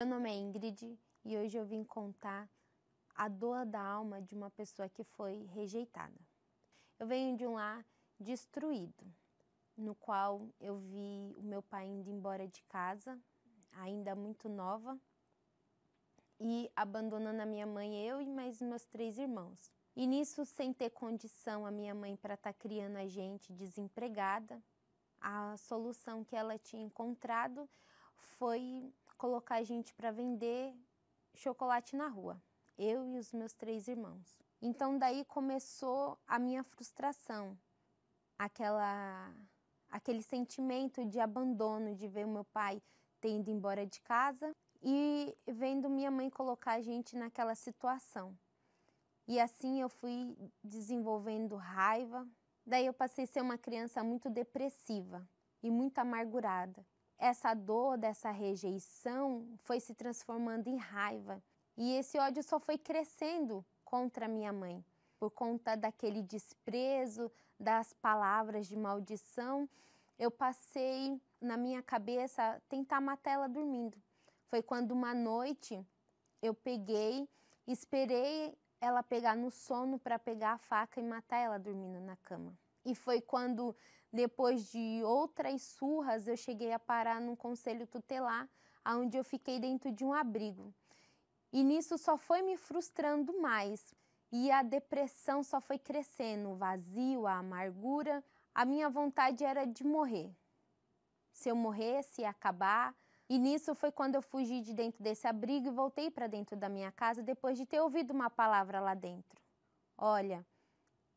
Meu nome é Ingrid e hoje eu vim contar a dor da alma de uma pessoa que foi rejeitada. Eu venho de um lar destruído, no qual eu vi o meu pai indo embora de casa, ainda muito nova, e abandonando a minha mãe, eu e mais meus três irmãos. E nisso, sem ter condição, a minha mãe para estar tá criando a gente desempregada, a solução que ela tinha encontrado foi colocar a gente para vender chocolate na rua, eu e os meus três irmãos. Então daí começou a minha frustração, aquela aquele sentimento de abandono de ver o meu pai tendo embora de casa e vendo minha mãe colocar a gente naquela situação. E assim eu fui desenvolvendo raiva. Daí eu passei a ser uma criança muito depressiva e muito amargurada essa dor dessa rejeição foi se transformando em raiva. E esse ódio só foi crescendo contra minha mãe, por conta daquele desprezo, das palavras de maldição. Eu passei na minha cabeça tentar matar ela dormindo. Foi quando uma noite eu peguei, esperei ela pegar no sono para pegar a faca e matar ela dormindo na cama. E foi quando, depois de outras surras, eu cheguei a parar num conselho tutelar, onde eu fiquei dentro de um abrigo. E nisso só foi me frustrando mais. E a depressão só foi crescendo, o vazio, a amargura. A minha vontade era de morrer. Se eu morresse, ia acabar. E nisso foi quando eu fugi de dentro desse abrigo e voltei para dentro da minha casa depois de ter ouvido uma palavra lá dentro. Olha,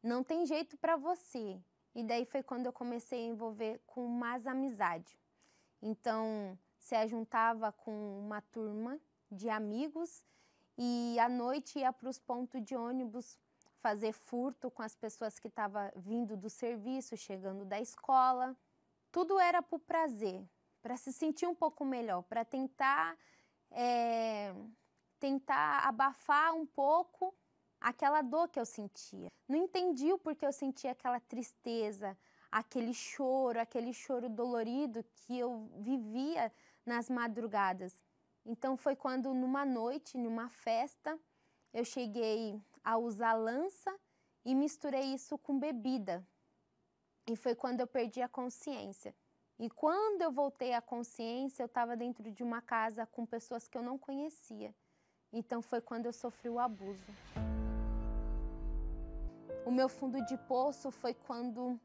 não tem jeito para você. E daí foi quando eu comecei a envolver com mais amizade. Então, se juntava com uma turma de amigos e à noite ia para os pontos de ônibus fazer furto com as pessoas que estavam vindo do serviço, chegando da escola. Tudo era por prazer, para se sentir um pouco melhor, para tentar é, tentar abafar um pouco aquela dor que eu sentia. Não entendi o porquê eu sentia aquela tristeza, aquele choro, aquele choro dolorido que eu vivia nas madrugadas. Então foi quando numa noite, numa festa, eu cheguei a usar lança e misturei isso com bebida. E foi quando eu perdi a consciência. E quando eu voltei à consciência, eu estava dentro de uma casa com pessoas que eu não conhecia. Então foi quando eu sofri o abuso. O meu fundo de poço foi quando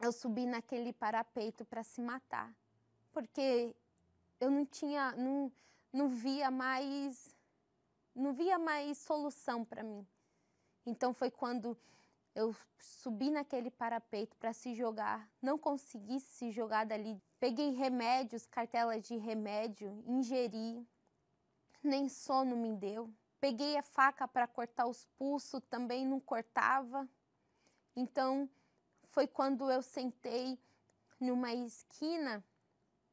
eu subi naquele parapeito para se matar, porque eu não tinha, não, não via mais, não via mais solução para mim. Então foi quando eu subi naquele parapeito para se jogar, não consegui se jogar dali. Peguei remédios, cartelas de remédio, ingeri, nem sono me deu. Peguei a faca para cortar os pulsos, também não cortava. Então, foi quando eu sentei numa esquina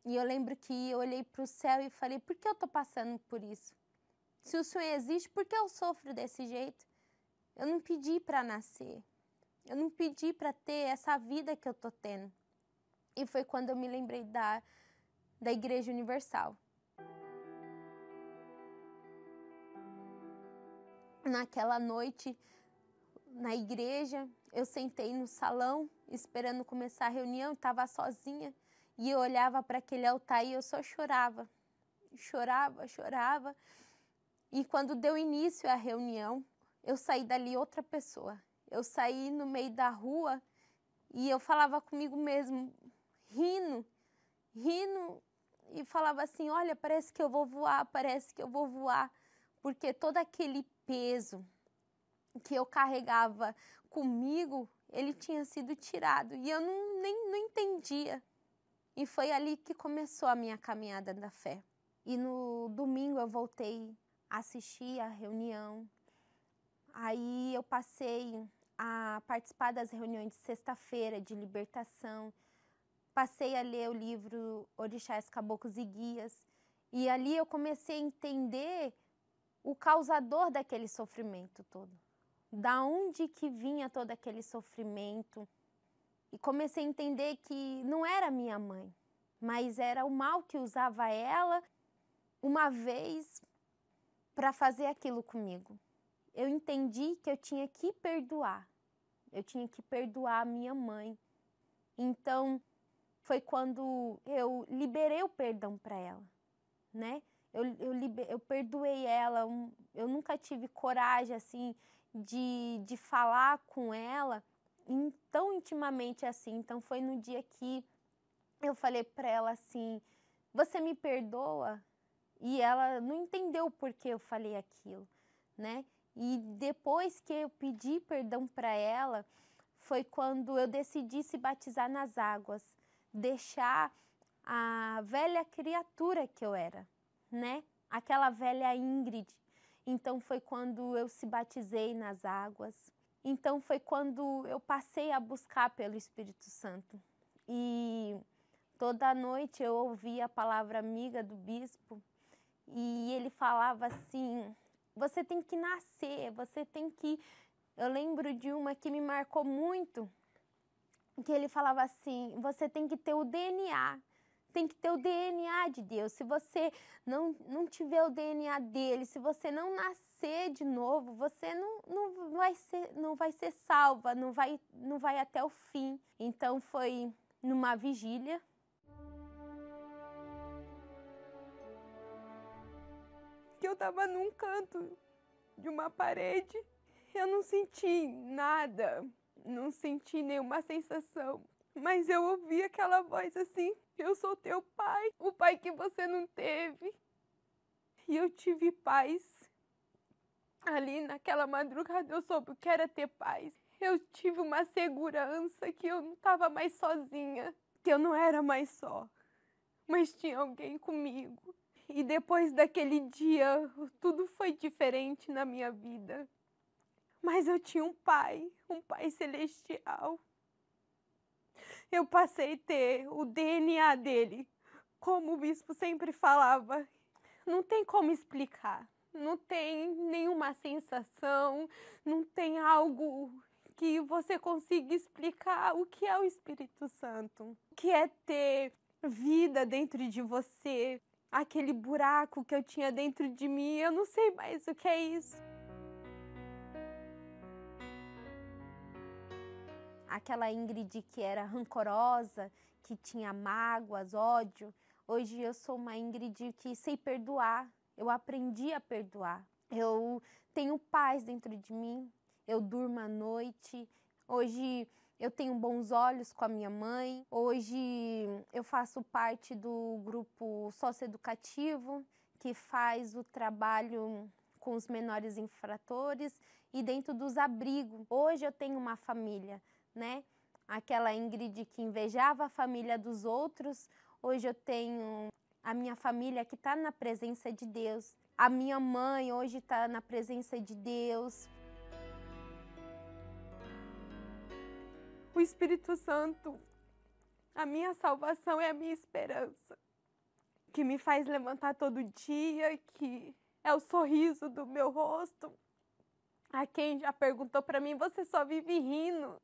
e eu lembro que eu olhei para o céu e falei: por que eu estou passando por isso? Se o Senhor existe, por que eu sofro desse jeito? Eu não pedi para nascer. Eu não pedi para ter essa vida que eu estou tendo. E foi quando eu me lembrei da, da Igreja Universal. Naquela noite, na igreja, eu sentei no salão, esperando começar a reunião, estava sozinha, e eu olhava para aquele altar e eu só chorava. Chorava, chorava. E quando deu início à reunião, eu saí dali outra pessoa. Eu saí no meio da rua e eu falava comigo mesmo, rindo, rindo e falava assim: "Olha, parece que eu vou voar, parece que eu vou voar", porque todo aquele peso que eu carregava comigo, ele tinha sido tirado e eu não, nem não entendia. E foi ali que começou a minha caminhada da fé. E no domingo eu voltei a assistir a reunião. Aí eu passei a participar das reuniões de sexta-feira de libertação. Passei a ler o livro Orixás, Caboclos e Guias. E ali eu comecei a entender o causador daquele sofrimento todo. Da onde que vinha todo aquele sofrimento? E comecei a entender que não era minha mãe, mas era o mal que usava ela uma vez para fazer aquilo comigo. Eu entendi que eu tinha que perdoar. Eu tinha que perdoar a minha mãe. Então, foi quando eu liberei o perdão para ela, né? eu, eu, eu perdoei ela, eu nunca tive coragem assim de, de falar com ela em, tão intimamente assim. Então foi no dia que eu falei para ela assim: "Você me perdoa?" E ela não entendeu por que eu falei aquilo, né? E depois que eu pedi perdão para ela, foi quando eu decidi se batizar nas águas, deixar a velha criatura que eu era né? Aquela velha Ingrid. Então foi quando eu se batizei nas águas. Então foi quando eu passei a buscar pelo Espírito Santo. E toda noite eu ouvia a palavra amiga do bispo e ele falava assim: você tem que nascer, você tem que. Eu lembro de uma que me marcou muito, que ele falava assim: você tem que ter o DNA tem que ter o DNA de Deus. Se você não, não tiver o DNA dele, se você não nascer de novo, você não, não, vai, ser, não vai ser salva, não vai, não vai até o fim. Então foi numa vigília. Que eu estava num canto de uma parede, eu não senti nada, não senti nenhuma sensação mas eu ouvi aquela voz assim: Eu sou teu pai, o pai que você não teve. E eu tive paz. Ali naquela madrugada eu soube o que era ter paz. Eu tive uma segurança que eu não estava mais sozinha, que eu não era mais só, mas tinha alguém comigo. E depois daquele dia, tudo foi diferente na minha vida. Mas eu tinha um pai, um pai celestial, eu passei a ter o DNA dele, como o bispo sempre falava. Não tem como explicar, não tem nenhuma sensação, não tem algo que você consiga explicar o que é o Espírito Santo, o que é ter vida dentro de você, aquele buraco que eu tinha dentro de mim, eu não sei mais o que é isso. aquela Ingrid que era rancorosa, que tinha mágoas, ódio. Hoje eu sou uma Ingrid que sei perdoar, eu aprendi a perdoar. Eu tenho paz dentro de mim, eu durmo à noite. Hoje eu tenho bons olhos com a minha mãe. Hoje eu faço parte do grupo socioeducativo que faz o trabalho com os menores infratores e dentro dos abrigos. Hoje eu tenho uma família né? Aquela Ingrid que invejava a família dos outros, hoje eu tenho a minha família que está na presença de Deus. A minha mãe hoje está na presença de Deus. O Espírito Santo, a minha salvação é a minha esperança, que me faz levantar todo dia, que é o sorriso do meu rosto. A quem já perguntou para mim, você só vive rindo.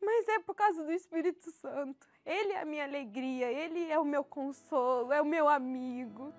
Mas é por causa do Espírito Santo. Ele é a minha alegria, ele é o meu consolo, é o meu amigo.